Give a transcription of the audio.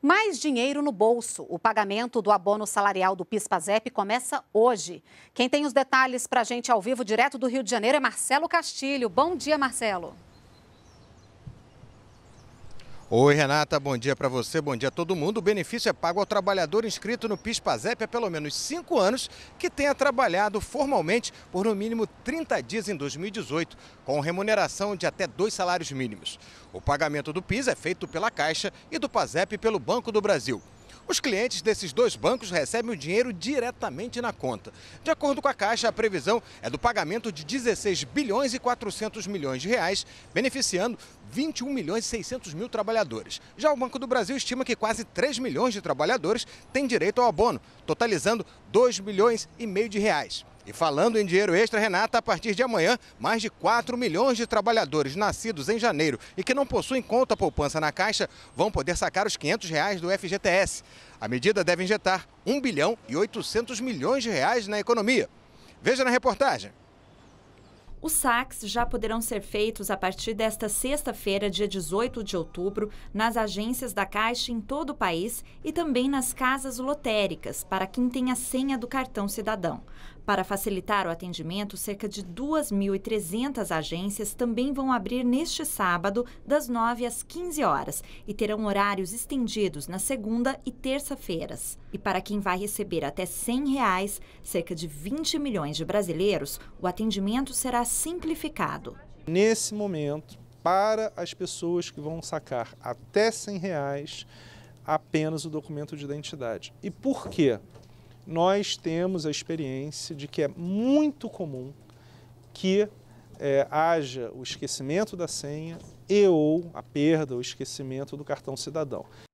Mais dinheiro no bolso. O pagamento do abono salarial do PIS/PASEP começa hoje. Quem tem os detalhes para a gente ao vivo, direto do Rio de Janeiro, é Marcelo Castilho. Bom dia, Marcelo. Oi, Renata, bom dia para você, bom dia a todo mundo. O benefício é pago ao trabalhador inscrito no PIS-PASEP há pelo menos cinco anos que tenha trabalhado formalmente por no mínimo 30 dias em 2018, com remuneração de até dois salários mínimos. O pagamento do PIS é feito pela Caixa e do PASEP pelo Banco do Brasil. Os clientes desses dois bancos recebem o dinheiro diretamente na conta. De acordo com a Caixa, a previsão é do pagamento de 16 bilhões e 400 milhões de reais, beneficiando 21 milhões e 600 mil trabalhadores. Já o Banco do Brasil estima que quase 3 milhões de trabalhadores têm direito ao abono, totalizando 2 milhões e meio de reais. E falando em dinheiro extra, Renata, a partir de amanhã, mais de 4 milhões de trabalhadores nascidos em janeiro e que não possuem conta poupança na Caixa vão poder sacar os 500 reais do FGTS. A medida deve injetar 1 bilhão e 800 milhões de reais na economia. Veja na reportagem. Os saques já poderão ser feitos a partir desta sexta-feira, dia 18 de outubro, nas agências da Caixa em todo o país e também nas casas lotéricas, para quem tem a senha do cartão cidadão. Para facilitar o atendimento, cerca de 2.300 agências também vão abrir neste sábado, das 9 às 15 horas, e terão horários estendidos na segunda e terça-feiras. E para quem vai receber até R$ 100, reais, cerca de 20 milhões de brasileiros, o atendimento será simplificado. Nesse momento, para as pessoas que vão sacar até 100 reais, apenas o documento de identidade. E por quê? Nós temos a experiência de que é muito comum que é, haja o esquecimento da senha e ou a perda ou esquecimento do cartão cidadão.